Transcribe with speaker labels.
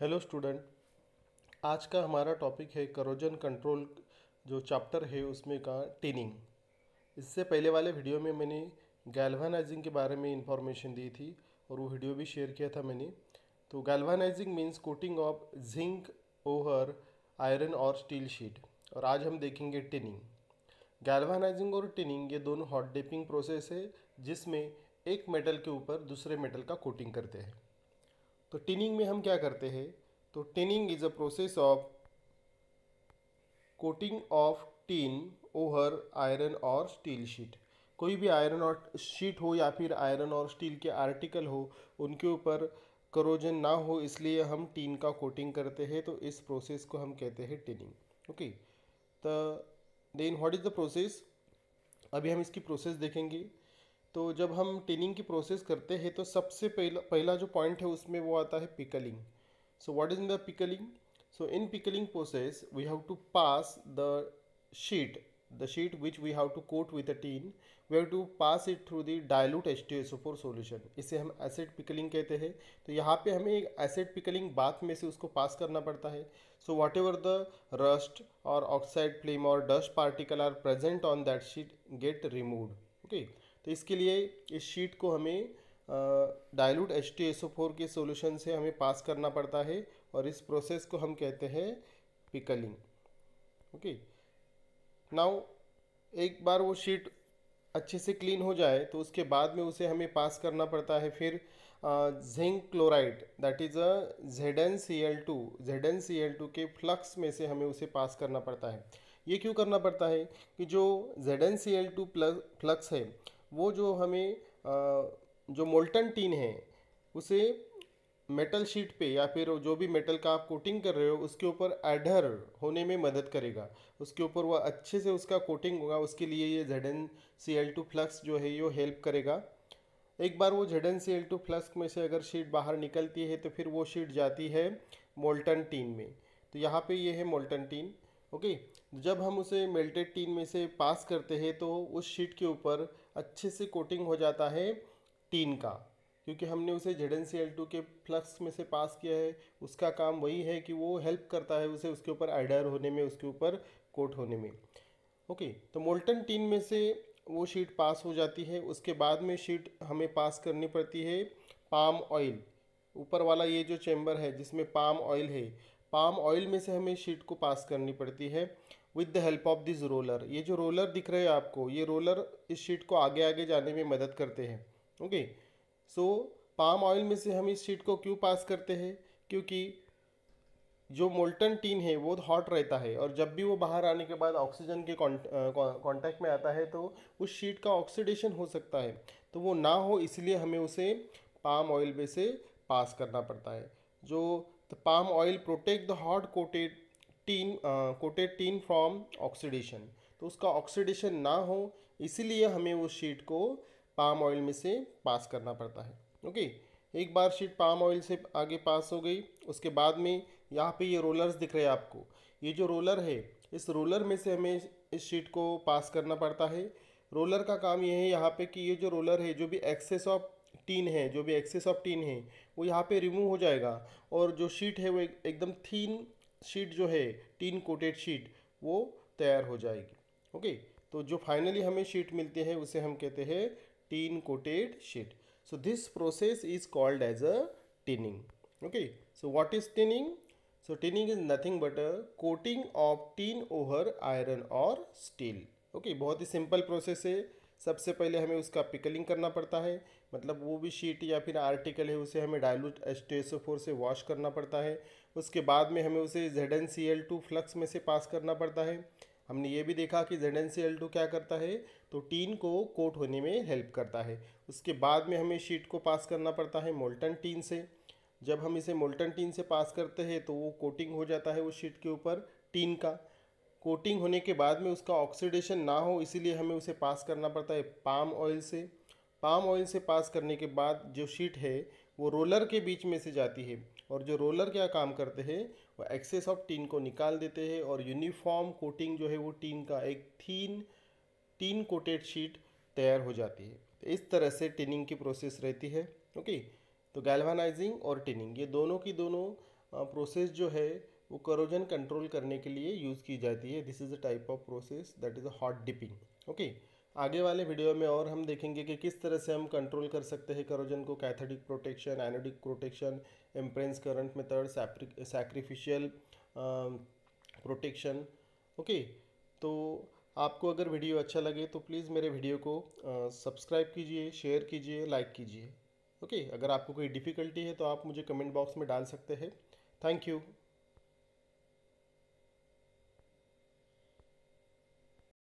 Speaker 1: Hello student आज का हमारा टॉपिक है करोजन कंट्रोल जो चैप्टर है उसमें का टीनिंग इससे पहले वाले वीडियो में मैंने गैल्वानाइजिंग के बारे में इंफॉर्मेशन दी थी और वो वीडियो भी शेयर किया था मैंने तो galvanising means coating of zinc over iron और स्टील शीट और आज हम देखेंगे टिनिंग गैल्वानाइजिंग और टिनिंग ये दोनों हॉट डेपिंग प्रोसेस है जिसमें एक मेटल के ऊपर दूसरे मेटल का कोटिंग करते हैं तो टिनिंग में हम क्या करते हैं तो tinning is a process of coating of tin over iron और स्टील शीट कोई भी आयरन और शीट हो या फिर आयरन और स्टील के आर्टिकल हो उनके ऊपर करोजन ना हो इसलिए हम टीन का कोटिंग करते हैं तो इस प्रोसेस को हम कहते हैं टिनिंग ओके तो then what is the process अभी हम इसकी प्रोसेस देखेंगे तो जब हम टिनिंग की प्रोसेस करते हैं तो सबसे पहला पहला जो पॉइंट है उसमें वो आता है pickling so what is in the pickling so in pickling process we have to pass the sheet the sheet which we have to coat with a tin we have to pass it through the dilute H2SO4 solution इसे हम acid pickling कहते हैं तो यहाँ पे हमें एक acid pickling bath में से उसको पास करना पड़ता है so whatever the rust और ऑक्साइड फ्लेम और dust particle are present on that sheet get remove okay तो इसके लिए इस शीट को हमें डायलूट एच टी के सोल्यूशन से हमें पास करना पड़ता है और इस प्रोसेस को हम कहते हैं पिकलिंग ओके नाउ एक बार वो शीट अच्छे से क्लीन हो जाए तो उसके बाद में उसे हमें पास करना पड़ता है फिर zinc chloride that is a Z N C L two Z N C L two के फ्लक्स में से हमें उसे पास करना पड़ता है ये क्यों करना पड़ता है कि जो Z N C L two flux है वो जो हमें जो मोल्टन टीन है उसे मेटल शीट पे या फिर जो भी मेटल का आप कोटिंग कर रहे हो उसके ऊपर एडहर होने में मदद करेगा उसके ऊपर वह अच्छे से उसका कोटिंग होगा उसके लिए ये Z N C L two flux जो है ये हेल्प करेगा एक बार वो Z N C L two flask में से अगर शीट बाहर निकलती है तो फिर वो शीट जाती है मोल्टन टीन में तो यहाँ पे ये है मोल्टन टीन ओके जब हम उसे मेल्टेड टीन में से पास करते हैं तो उस शीट के ऊपर अच्छे से कोटिंग हो जाता है टीन का क्योंकि हमने उसे जेड सी एल टू के फ्लक्स में से पास किया है उसका काम वही है कि वो हेल्प करता है उसे उसके ऊपर आइडर होने में उसके ऊपर कोट होने में ओके तो मोल्टन टीन में से वो शीट पास हो जाती है उसके बाद में शीट हमें पास करनी पड़ती है पाम ऑयल ऊपर वाला ये जो चैम्बर है जिसमें पाम ऑयल है पाम ऑयल में से हमें शीट को पास करनी पड़ती है with the help of this roller ये जो रोलर दिख रहे हैं आपको ये रोलर इस शीट को आगे आगे जाने में मदद करते हैं ओके सो पाम ऑयल में से हम इस शीट को क्यों पास करते हैं क्योंकि जो मोल्टन टीन है वो हॉट रहता है और जब भी वो बाहर आने के बाद ऑक्सीजन के कांटेक्ट में आता है तो उस शीट का ऑक्सीडेशन हो सकता है तो वो ना हो इसलिए हमें उसे पाम ऑयल में से पास करना पड़ता है जो The palm oil protect the hot coated tin coated tin from oxidation तो उसका ऑक्सीडेशन ना हो इसीलिए हमें वो शीट को पाम ऑयल में से पास करना पड़ता है ओके okay? एक बार शीट पाम ऑयल से आगे पास हो गई उसके बाद में यहाँ पे ये रोलर्स दिख रहे हैं आपको ये जो रोलर है इस रोलर में से हमें इस शीट को पास करना पड़ता है रोलर का काम ये है यहाँ पे कि ये जो रोलर है जो भी एक्सेस ऑफ टीन है जो भी एक्सेस ऑफ टीन है वो यहाँ पे रिमूव हो जाएगा और जो शीट है वो एक, एकदम थीन शीट जो है टीन कोटेड शीट वो तैयार हो जाएगी ओके तो जो फाइनली हमें शीट मिलती है उसे हम कहते हैं tin coated sheet so this process is called as a tinning okay so what is tinning so tinning is nothing but a coating of tin over iron और स्टील ओके बहुत ही सिंपल प्रोसेस है सबसे पहले हमें उसका pickling करना पड़ता है मतलब वो भी शीट या फिर आर्टिकल है उसे हमें डायलूट एस्टेसोफोर से वॉश करना पड़ता है उसके बाद में हमें उसे Z N C L two flux में से पास करना पड़ता है हमने ये भी देखा कि Z N C L two क्या करता है तो टीन को कोट होने में हेल्प करता है उसके बाद में हमें शीट को पास करना पड़ता है मोल्टन टीन से जब हम इसे मोल्टन टीन से पास करते हैं तो वो कोटिंग हो जाता है उस शीट के ऊपर टीन का कोटिंग होने के बाद में उसका ऑक्सीडेशन ना हो इसीलिए हमें उसे पास करना पड़ता है पाम ऑयल से पाम ऑयल से पास करने के बाद जो शीट है वो रोलर के बीच में से जाती है और जो रोलर क्या काम करते हैं वो एक्सेस ऑफ टीन को निकाल देते हैं और यूनिफॉर्म कोटिंग जो है वो टीन का एक थीन टीन कोटेड शीट तैयार हो जाती है तो इस तरह से टिनिंग की प्रोसेस रहती है ओके तो गैल्वानाइजिंग और टिनिंग ये दोनों की दोनों प्रोसेस जो है वो करोजन कंट्रोल करने के लिए यूज़ की जाती है this is a type of process that is a hot dipping okay आगे वाले वीडियो में और हम देखेंगे कि किस तरह से हम कंट्रोल कर सकते हैं करोजन को cathodic protection anodic protection impressed current method sacrificial protection okay तो आपको अगर वीडियो अच्छा लगे तो प्लीज़ मेरे वीडियो को सब्सक्राइब uh, कीजिए शेयर कीजिए लाइक कीजिए ओके अगर आपको कोई डिफ़िकल्टी है तो आप मुझे कमेंट बॉक्स में डाल सकते हैं थैंक यू